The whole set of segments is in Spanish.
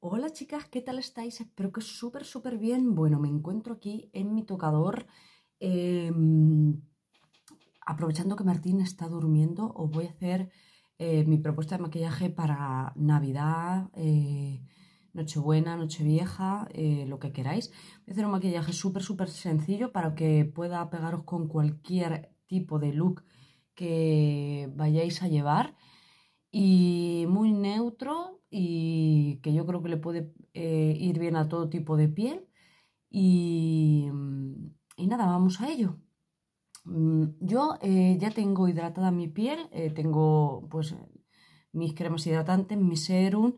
Hola chicas, ¿qué tal estáis? Espero que súper, súper bien. Bueno, me encuentro aquí en mi tocador. Em, aprovechando que Martín está durmiendo, os voy a hacer eh, mi propuesta de maquillaje para Navidad, eh, noche buena, noche vieja, eh, lo que queráis. Voy a hacer un maquillaje súper, súper sencillo para que pueda pegaros con cualquier tipo de look que vayáis a llevar. Y muy neutro y que yo creo que le puede eh, ir bien a todo tipo de piel. Y, nada, vamos a ello. Mm, yo eh, ya tengo hidratada mi piel, tengo pues mis cremas hidratantes, mi serum,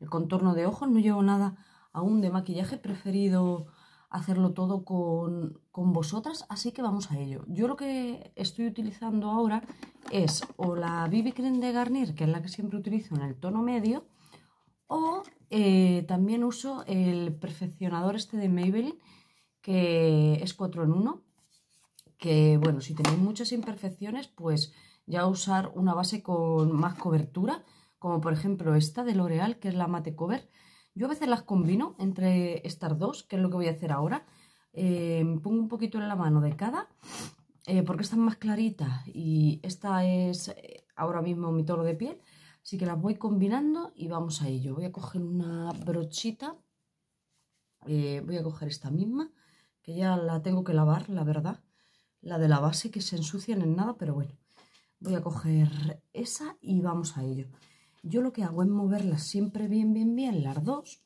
el contorno de ojos, no llevo nada aún de maquillaje, he preferido hacerlo todo con, vosotras, así que vamos a ello. Yo lo que estoy utilizando ahora es o la BB Cream de Garnier, que es la que siempre utilizo en el tono medio, o eh, también uso el perfeccionador este de Maybelline, que es 4 en 1, que bueno, si tenéis muchas imperfecciones, pues ya usar una base con más cobertura, como por ejemplo esta de L'Oreal, que es la Mate Cover. Yo a veces las combino entre estas dos, que es lo que voy a hacer ahora. Eh, pongo un poquito en la mano de cada, eh, porque están más claritas y esta es eh, ahora mismo mi tono de piel. Así que las voy combinando y vamos a ello. Voy a coger una brochita, eh, voy a coger esta misma, que ya la tengo que lavar, la verdad. La de la base que se ensucian en nada, pero bueno. Voy a coger esa y vamos a ello. Yo lo que hago es moverlas siempre bien, bien, bien, las dos.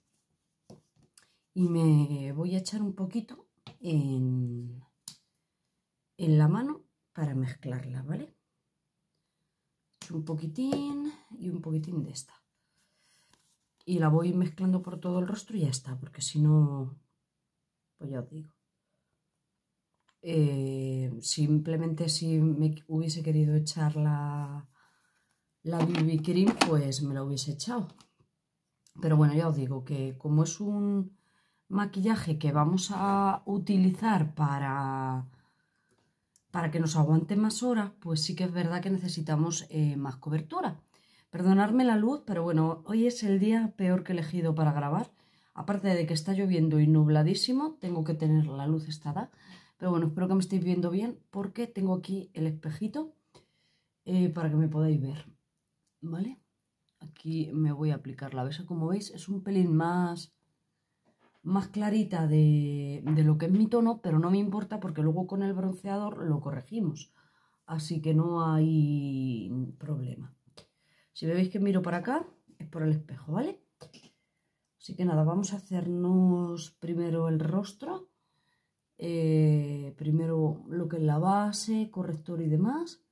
Y me voy a echar un poquito en, la mano para mezclarla, ¿vale? Un poquitín y un poquitín de esta. Y la voy mezclando por todo el rostro y ya está, porque si no, pues ya os digo. Eh, simplemente si me hubiese querido echarla la BB Cream, pues me la hubiese echado. Pero bueno, ya os digo que como es un maquillaje que vamos a utilizar para, para que nos aguante más horas, pues sí que es verdad que necesitamos eh, más cobertura. Perdonadme la luz, pero bueno, hoy es el día peor que he elegido para grabar. Aparte de que está lloviendo y nubladísimo, tengo que tener la luz estada. Pero bueno, espero que me estéis viendo bien porque tengo aquí el espejito eh, para que me podáis ver. ¿Vale? Aquí me voy a aplicar la besa. Como veis, es un pelín más, más clarita de, de lo que es mi tono, pero no me importa porque luego con el bronceador lo corregimos. Así que no hay problema. Si veis que miro para acá, es por el espejo, ¿vale? Así que nada, vamos a hacernos primero el rostro. Eh, primero lo que es la base, corrector y demás.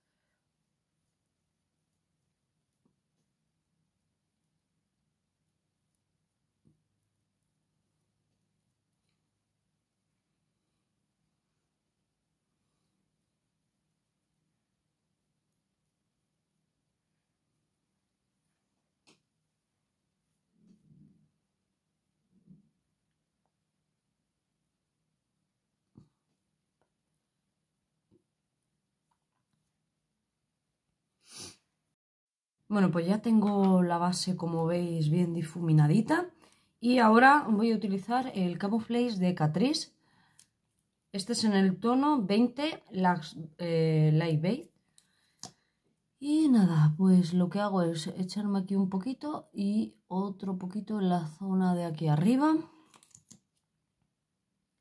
Bueno, pues ya tengo la base, como veis, bien difuminadita. Y ahora voy a utilizar el Camouflage de Catrice. Este es en el tono 20 eh, Light Bait. Y nada, pues lo que hago es echarme aquí un poquito y otro poquito en la zona de aquí arriba.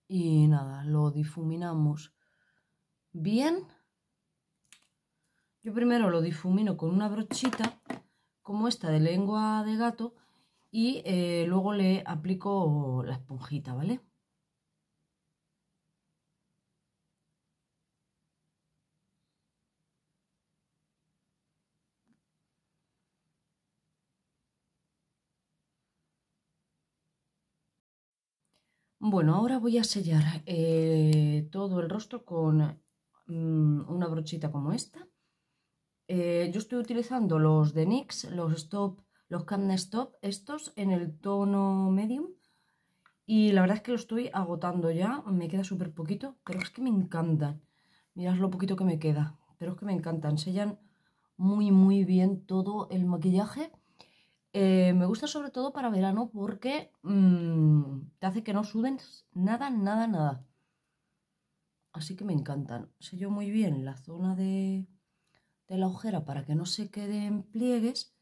Y nada, lo difuminamos bien. Yo primero lo difumino con una brochita, como esta de lengua de gato, y eh, luego le aplico la esponjita, ¿vale? Bueno, ahora voy a sellar eh, todo el rostro con mm, una brochita como esta. Eh, yo estoy utilizando los de NYX, los Stop, los Camden Stop, estos en el tono medium. Y la verdad es que lo estoy agotando ya, me queda súper poquito, pero es que me encantan. Mirad lo poquito que me queda, pero es que me encantan. Sellan muy, muy bien todo el maquillaje. Eh, me gusta sobre todo para verano porque mm, te hace que no suden nada, nada, nada. Así que me encantan. Sello muy bien la zona de, de la ojera para que no se queden pliegues.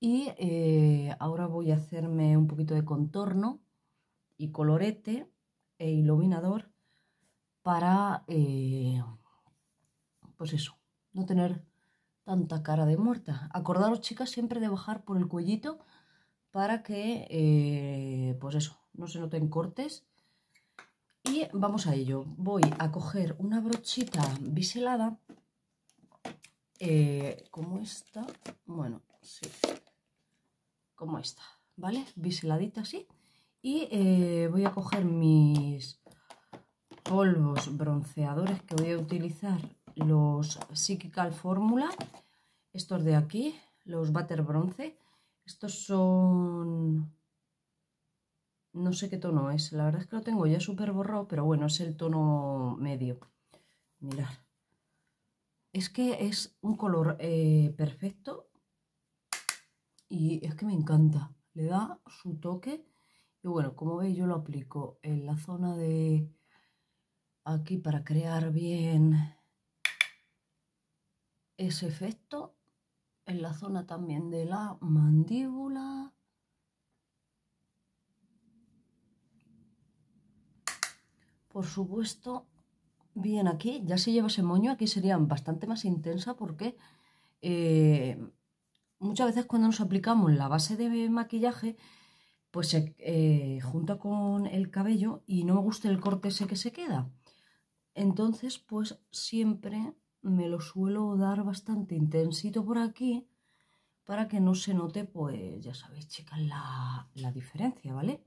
Y eh, ahora voy a hacerme un poquito de contorno y colorete e iluminador para, eh, pues eso, no tener tanta cara de muerta. Acordaros, chicas, siempre de bajar por el cuellito para que, eh, pues eso, no se noten cortes y vamos a ello. Voy a coger una brochita biselada, eh, como esta, bueno, sí, como esta, ¿vale? Biseladita así. Y eh, voy a coger mis polvos bronceadores que voy a utilizar, los Psychical Formula, estos de aquí, los Butter Bronce. Estos son no sé qué tono es, la verdad es que lo tengo ya súper borrado, pero bueno, es el tono medio. Mirad. Es que es un color eh, perfecto y es que me encanta. Le da su toque y bueno, como veis yo lo aplico en la zona de aquí para crear bien ese efecto. En la zona también de la mandíbula por supuesto, bien aquí. Ya si llevase moño, aquí sería bastante más intensa porque eh, muchas veces cuando nos aplicamos la base de maquillaje, pues se eh, junta con el cabello y no me gusta el corte ese que se queda. Entonces, pues siempre me lo suelo dar bastante intensito por aquí para que no se note, pues ya sabéis, chicas, la, la diferencia, ¿vale?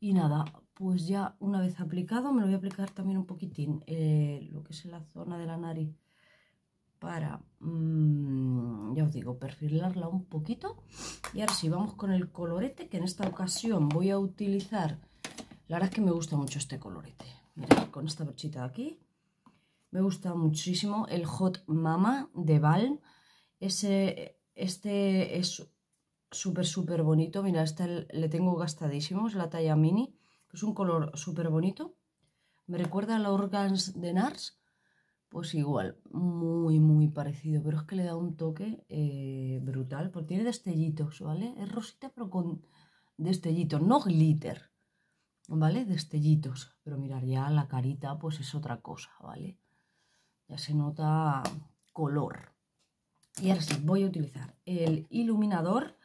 Y nada, pues ya una vez aplicado me lo voy a aplicar también un poquitín eh, lo que es la zona de la nariz para, mm, ya os digo, perfilarla un poquito. Y ahora sí, vamos con el colorete, que en esta ocasión voy a utilizar... La verdad es que me gusta mucho este colorete. con esta brochita de aquí. Me gusta muchísimo el Hot Mama de Balm. Ese, este es súper, súper bonito. Mira, este le tengo gastadísimo, es la talla mini. Es un color súper bonito. ¿Me recuerda a la Organs de Nars? Pues igual, muy, muy parecido. Pero es que le da un toque eh, brutal. Porque tiene destellitos, ¿vale? Es rosita pero con destellitos. No glitter, ¿vale? Destellitos. Pero mirar ya la carita pues es otra cosa, ¿vale? Ya se nota color. Y ahora sí, voy a utilizar el iluminador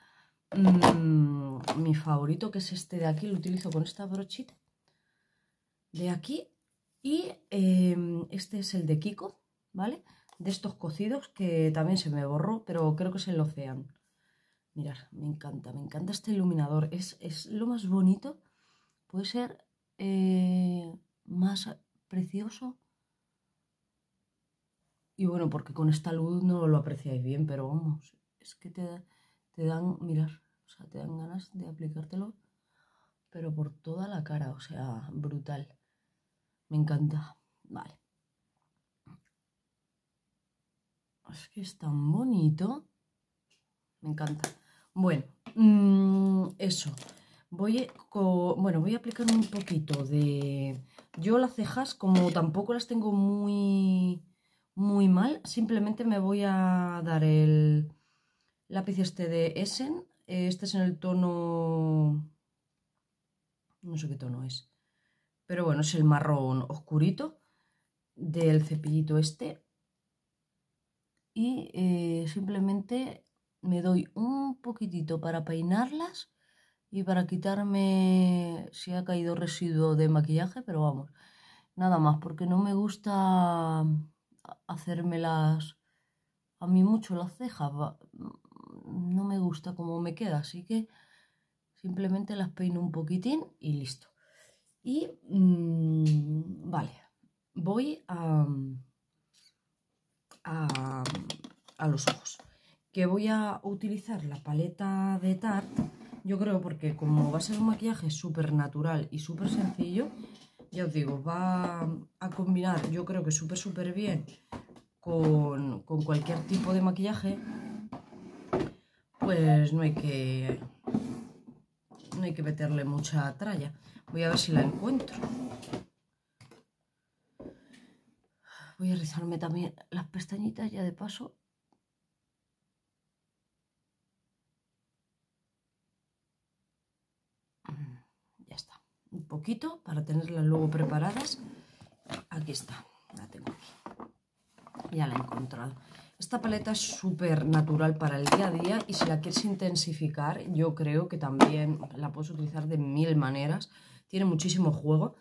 Mm, mi favorito, que es este de aquí, lo utilizo con esta brochita de aquí. Y em, este es el de Kiko, ¿vale? De estos cocidos que también se me borró, pero creo que es el Ocean. Mirad, me encanta, me encanta este iluminador. Es, es lo más bonito. Puede ser eh, más precioso. Y bueno, porque con esta luz no lo apreciáis bien, pero vamos, es que te da te dan, mirar, o sea, te dan ganas de aplicártelo, pero por toda la cara, o sea, brutal. Me encanta. Vale. Es que es tan bonito. Me encanta. Bueno, mm, eso. Voy, bueno, voy a aplicar un poquito de... Yo las cejas, como tampoco las tengo muy, muy mal, simplemente me voy a dar el, lápiz este de Essen. Eh, este es en el tono... No sé qué tono es. Pero bueno, es el marrón oscurito del cepillito este. Y eh, simplemente me doy un poquitito para peinarlas y para quitarme si ha caído residuo de maquillaje, pero vamos, nada más, porque no me gusta hacérmelas a mí mucho las cejas, como me queda, así que simplemente las peino un poquitín y listo. Y mm, vale, voy a, a, los ojos, que voy a utilizar la paleta de Tarte, yo creo porque como va a ser un maquillaje súper natural y súper sencillo, ya os digo, va a combinar yo creo que súper súper bien con, con cualquier tipo de maquillaje pues no hay que no hay que meterle mucha tralla. Voy a ver si la encuentro. Voy a rizarme también las pestañitas ya de paso. Ya está. Un poquito para tenerlas luego preparadas. Aquí está. La tengo aquí. Ya la he encontrado. Esta paleta es súper natural para el día a día y si la quieres intensificar, yo creo que también la puedes utilizar de mil maneras. Tiene muchísimo juego.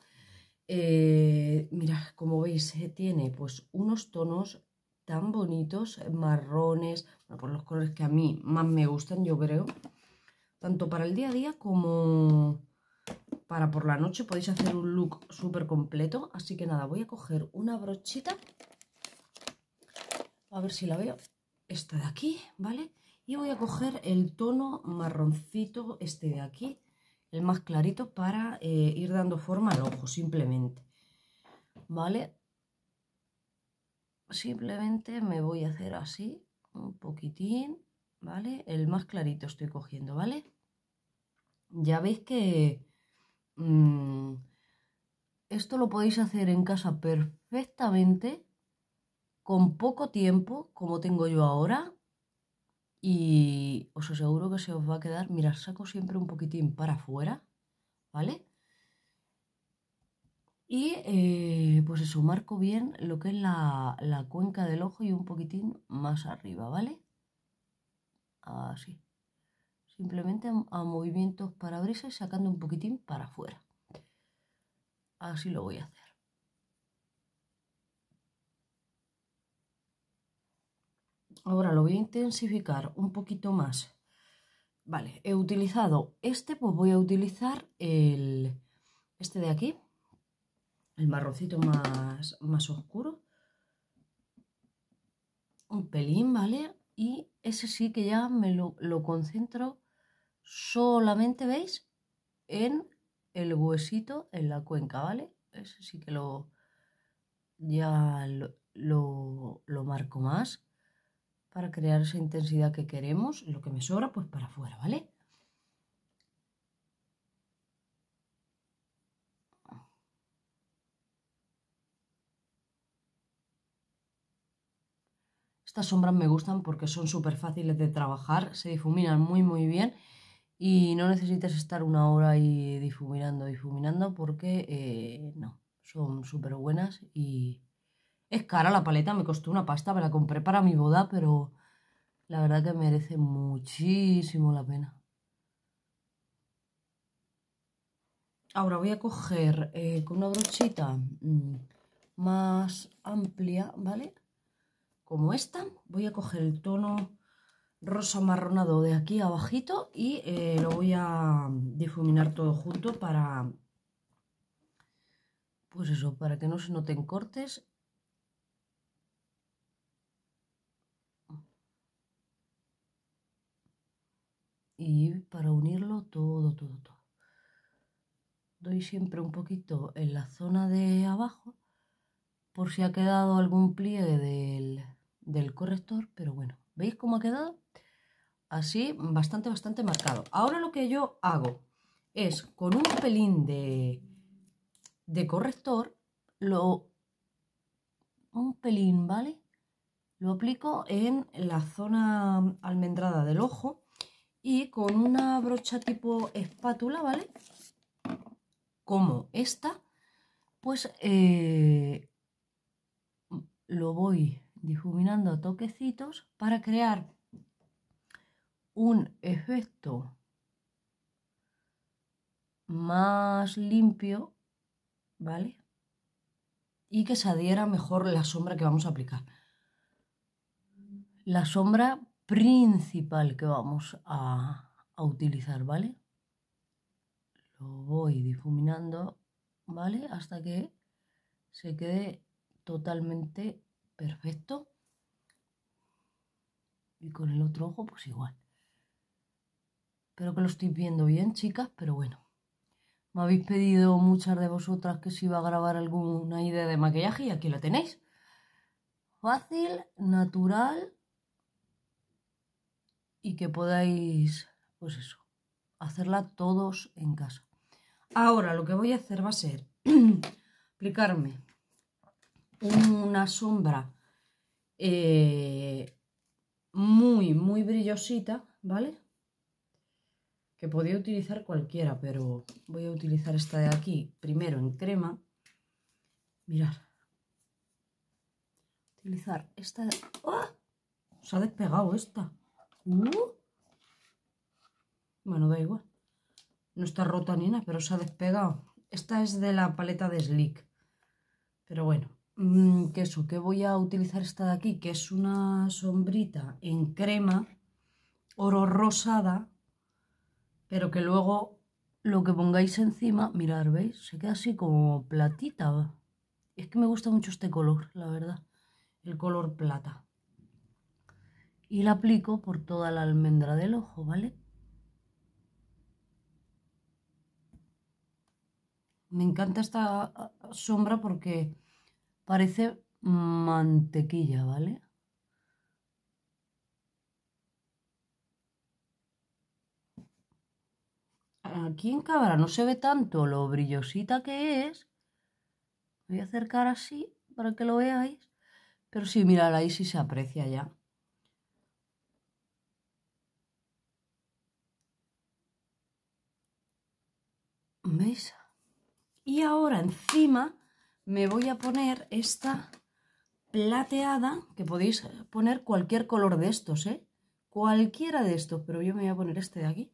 Eh, mira, como veis, eh, tiene pues unos tonos tan bonitos, eh, marrones, bueno, por los colores que a mí más me gustan, yo creo. Tanto para el día a día como para por la noche podéis hacer un look súper completo. Así que nada, voy a coger una brochita a ver si la veo, esta de aquí, ¿vale? Y voy a coger el tono marroncito, este de aquí, el más clarito, para eh, ir dando forma al ojo, simplemente, ¿vale? Simplemente me voy a hacer así, un poquitín, ¿vale? El más clarito estoy cogiendo, ¿vale? Ya veis que... Mm, esto lo podéis hacer en casa perfectamente con poco tiempo, como tengo yo ahora, y os aseguro que se os va a quedar, mirad, saco siempre un poquitín para afuera, ¿vale? Y eh, pues eso, marco bien lo que es la, cuenca del ojo y un poquitín más arriba, ¿vale? Así. Simplemente a, para para y sacando un poquitín para afuera. Así lo voy a hacer. Ahora lo voy a intensificar un poquito más. Vale, he utilizado este, pues voy a utilizar el, este de aquí, el marroncito más, más oscuro. Un pelín, ¿vale? Y ese sí que ya me lo, concentro solamente, ¿veis? En el huesito, en la cuenca, ¿vale? Ese sí que lo ya lo marco más para crear esa intensidad que queremos. Lo que me sobra, pues para afuera, ¿vale? Estas sombras me gustan porque son súper fáciles de trabajar, se difuminan muy muy bien y no necesitas estar una hora ahí difuminando, difuminando porque eh, no, son súper buenas y, es cara la paleta, me costó una pasta, me la compré para mi boda, pero la verdad que merece muchísimo la pena. Ahora voy a coger eh, con una brochita mm, más amplia, ¿vale? Como esta, voy a coger el tono rosa marronado de aquí abajito y eh, lo voy a difuminar todo junto para, pues eso, para que no se noten cortes y para unirlo todo, todo, todo. Doy siempre un poquito en la zona de abajo por si ha quedado algún pliegue del, del corrector, pero bueno, ¿veis cómo ha quedado? Así, bastante, bastante marcado. Ahora lo que yo hago es con un pelín de, de corrector, lo un pelín, ¿vale? Lo aplico en la zona almendrada del ojo y con una brocha tipo espátula, ¿vale? Como esta, pues eh, lo voy difuminando a toquecitos para crear un efecto más limpio, ¿vale? Y que se adhiera mejor la sombra que vamos a aplicar. La sombra principal que vamos a, utilizar, ¿vale? Lo voy difuminando, ¿vale? Hasta que se quede totalmente perfecto. Y con el otro ojo, pues igual. Espero que lo estoy viendo bien, chicas, pero bueno. Me habéis pedido muchas de vosotras que si iba a grabar alguna idea de maquillaje y aquí la tenéis. Fácil, natural y que podáis, pues eso, hacerla todos en casa. Ahora lo que voy a hacer va a ser aplicarme una sombra eh, muy, muy brillosita, ¿vale? Que podía utilizar cualquiera, pero voy a utilizar esta de aquí primero en crema. Mirad. Utilizar esta... ¡Oh! Se ha despegado esta. Uh. Bueno, da igual. No está rota ni nada, pero se ha despegado. Esta es de la paleta de Slick. Pero bueno, ¿Qué mm, que eso, que voy a utilizar esta de aquí, que es una sombrita en crema, oro rosada, pero que luego lo que pongáis encima, mirad, ¿veis? Se queda así como platita. Es que me gusta mucho este color, la verdad. El color plata y la aplico por toda la almendra del ojo, ¿vale? Me encanta esta ah, ah, sombra porque parece mantequilla, ¿vale? Aquí en cámara no se ve tanto lo brillosita que es. voy a acercar así para que lo veáis. Pero sí, mirad, ahí sí se aprecia ya. Y ahora encima me voy a poner esta plateada, que podéis poner cualquier color de estos, ¿eh? Cualquiera de estos, pero yo me voy a poner este de aquí.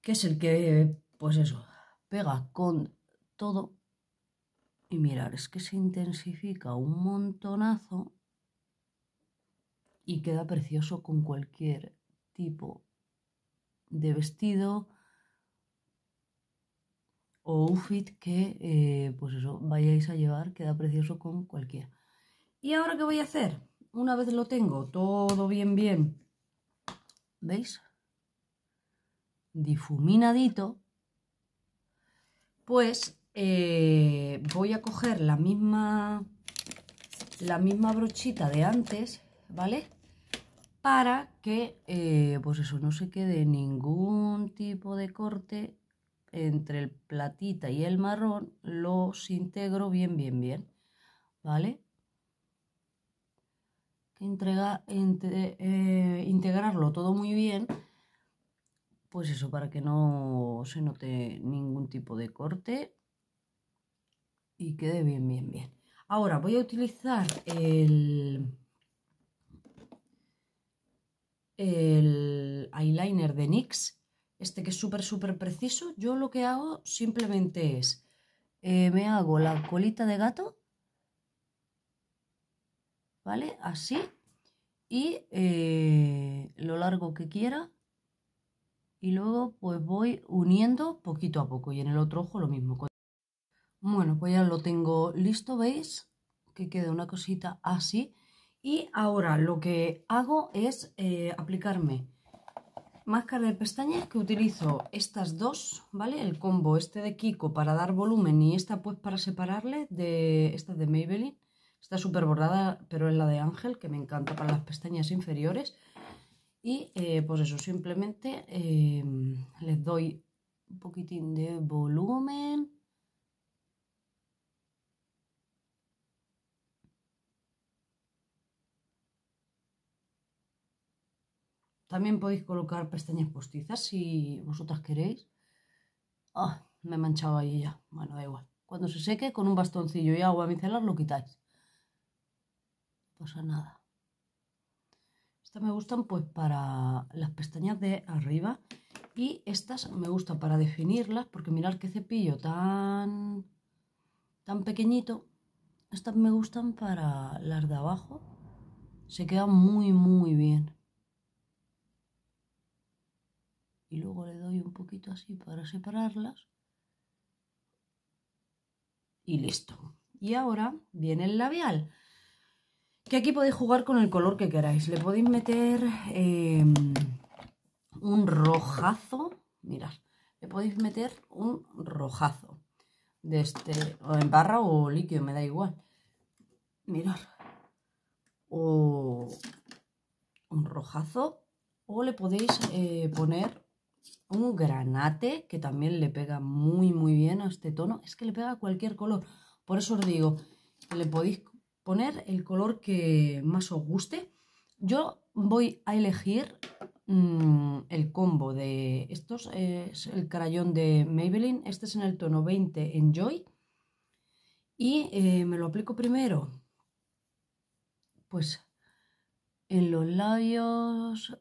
Que es el que, pues eso, pega con todo. Y mirar, es que se intensifica un montonazo y queda precioso con cualquier tipo de vestido, o outfit que eh, pues eso, vayáis a llevar, queda precioso con cualquiera. ¿Y ahora qué voy a hacer? Una vez lo tengo todo bien, bien, ¿veis? Difuminadito, pues eh, voy a coger la misma, la misma brochita de antes, ¿vale? Para que, eh, pues eso, no se quede ningún tipo de corte entre el platita y el marrón, los integro bien, bien, bien, ¿vale? Entrega, eh, integrarlo todo muy bien, pues eso, para que no se note ningún tipo de corte y quede bien, bien, bien. Ahora voy a utilizar el, el eyeliner de NYX este que es súper, súper preciso, yo lo que hago simplemente es, eh, me hago la colita de gato, ¿vale? Así, y eh, lo largo que quiera, y luego pues voy uniendo poquito a poco, y en el otro ojo lo mismo. Bueno, pues ya lo tengo listo, ¿veis? Que queda una cosita así. Y ahora lo que hago es eh, aplicarme Máscara de pestañas que utilizo estas dos, ¿vale? El combo este de Kiko para dar volumen y esta pues para separarle de esta de Maybelline. Está súper bordada, pero es la de Ángel, que me encanta para las pestañas inferiores. Y eh, pues eso, simplemente eh, les doy un poquitín de volumen. También podéis colocar pestañas postizas si vosotras queréis. Ah, me he manchado ahí ya. Bueno, da igual. Cuando se seque, con un bastoncillo y agua micelar lo quitáis. pasa nada. Estas me gustan pues para las pestañas de arriba. Y estas me gustan para definirlas, porque mirad qué cepillo tan, tan pequeñito. Estas me gustan para las de abajo. Se quedan muy, muy bien. y luego le doy un poquito así para separarlas y listo. Y ahora viene el labial, que aquí podéis jugar con el color que queráis. Le podéis meter em, un rojazo, mirad, le podéis meter un rojazo de este, o en barra o líquido, me da igual. Mirad, o un rojazo, o le podéis eh, poner un granate que también le pega muy muy bien a este tono. Es que le pega a cualquier color. Por eso os digo, le podéis poner el color que más os guste. Yo voy a elegir mm, el combo de estos. Eh, es el crayón de Maybelline. Este es en el tono 20 Enjoy. Y eh, me lo aplico primero. Pues en los labios,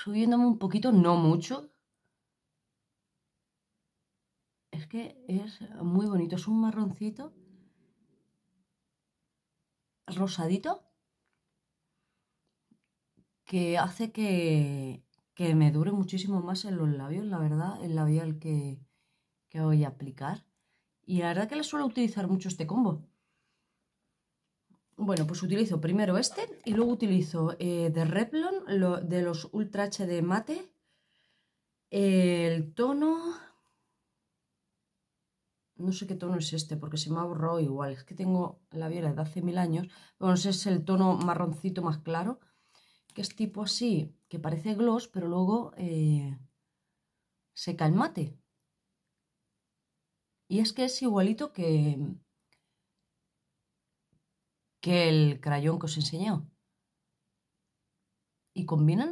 subiéndome un poquito, no mucho. Es que es muy bonito, es un marroncito rosadito que hace que, que me dure muchísimo más en los labios, la verdad, el labial que, que voy a aplicar. Y la verdad que le suelo utilizar mucho este combo. Bueno, pues utilizo primero este y luego utilizo eh, de Replon de los Ultra HD Mate, el tono... No sé qué tono es este, porque se me ha borrado igual. Es que tengo la viola de hace mil años. Bueno, es el tono marroncito más claro, que es tipo así, que parece gloss, pero luego eh, seca el mate. Y es que es igualito que, que el crayón que os he Y combinan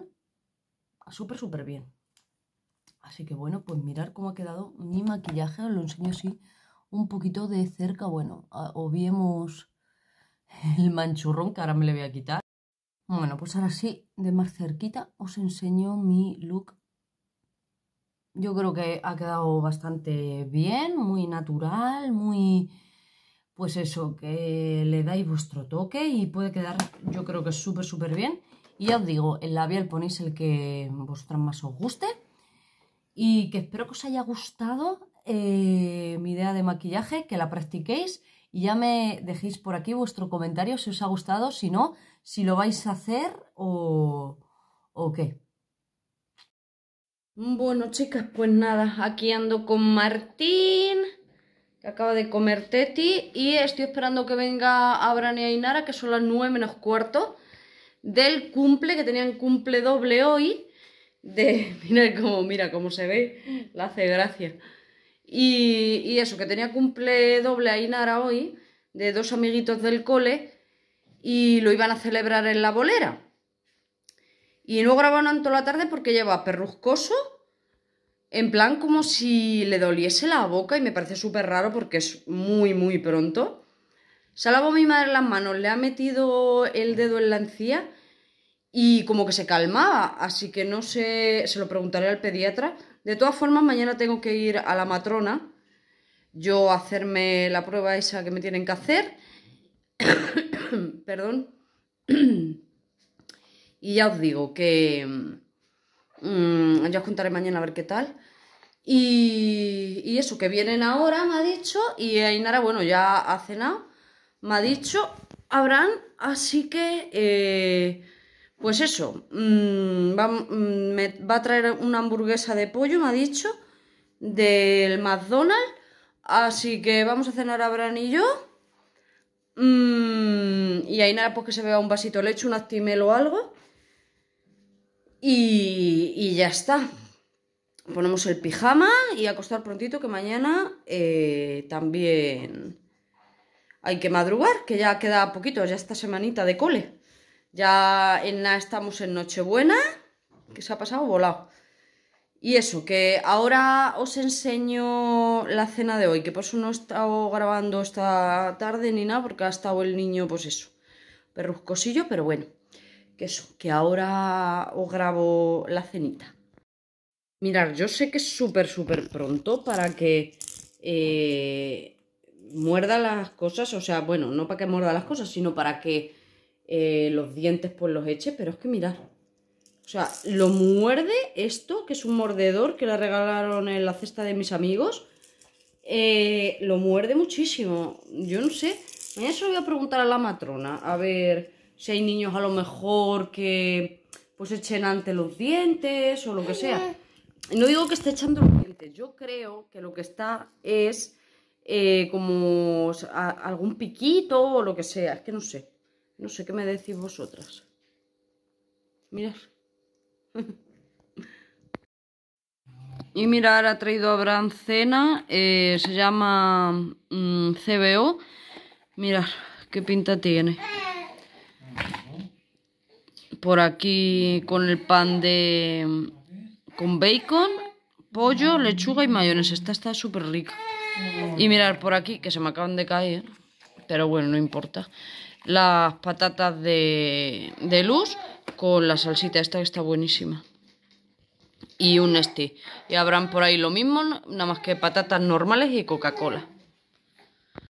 súper, súper bien. Así que bueno, pues mirar cómo ha quedado mi maquillaje. Os lo enseño así un poquito de cerca. Bueno, viemos el manchurrón que ahora me le voy a quitar. Bueno, pues ahora sí, de más cerquita os enseño mi look. Yo creo que ha quedado bastante bien, muy natural, muy pues eso, que le dais vuestro toque y puede quedar, yo creo que súper, súper bien. Y ya os digo, el labial ponéis el que vosotras más os guste. Y que espero que os haya gustado eh, mi idea de maquillaje, que la practiquéis. Y ya me dejéis por aquí vuestro comentario si os ha gustado, si no, si lo vais a hacer o, o qué. Bueno, chicas, pues nada, aquí ando con Martín acaba de comer Teti y estoy esperando que venga Abraham y Ainara, que son las 9 menos cuarto del cumple, que tenían cumple doble hoy, de, mira cómo, mira cómo se ve, la hace gracia. Y, eso, que tenía cumple doble Ainara hoy, de dos amiguitos del cole, y lo iban a celebrar en la bolera. Y no grabaron tanto la tarde porque lleva perruscoso, en plan como si le doliese la boca y me parece súper raro porque es muy, muy pronto. Se ha lavado mi madre las manos, le ha metido el dedo en la encía y como que se calmaba, así que no sé, se lo preguntaré al pediatra. De todas formas, mañana tengo que ir a la matrona, yo hacerme la prueba esa que me tienen que hacer. Perdón. y ya os digo que mm, Mm, ya os contaré mañana a ver qué tal. Y, eso, que vienen ahora, me ha dicho, y Ainara, bueno, ya ha cenado, me ha dicho, habrán, así que, eh, pues eso, mm, va, mm, me va a traer una hamburguesa de pollo, me ha dicho, del McDonald's, así que vamos a cenar Abraham y yo, y Ainara pues que se vea un vasito de leche, un actimel o algo, y, ya está. Ponemos el pijama y acostar prontito que mañana eh, también hay que madrugar, que ya queda poquito, ya esta semanita de cole. Ya en la estamos en Nochebuena, que se ha pasado volado. Y eso, que ahora os enseño la cena de hoy, que por eso no he estado grabando esta tarde ni nada, porque ha estado el niño, pues eso, perruscosillo, pero bueno que eso, que ahora os grabo la cenita. Mirar, yo sé que es súper, súper pronto para que eh, muerda las cosas, o sea, bueno, no para que muerda las cosas, sino para que eh, los dientes pues los eche, pero es que mirad, o sea, lo muerde esto, que es un mordedor que le regalaron en la cesta de mis amigos, eh, lo muerde muchísimo, yo no sé, mañana lo voy a preguntar a la matrona, a ver si hay niños a lo mejor que pues echen ante los dientes o lo que sea. No digo que esté echando los dientes, yo creo que lo que está es eh, como algún piquito o lo que sea, es que no sé. No sé qué me decís vosotras. Mirad. y mirar ha traído a Brancena cena, eh, se llama mm, CBO. Mirad qué pinta tiene por aquí con el pan de... con bacon, pollo, lechuga y mayones Esta está súper rica. Y mirar por aquí, que se me acaban de caer, pero bueno, no importa. Las patatas de, de luz con la salsita esta que está buenísima. Y un este. Y habrán por ahí lo mismo, nada más que patatas normales y Coca-Cola.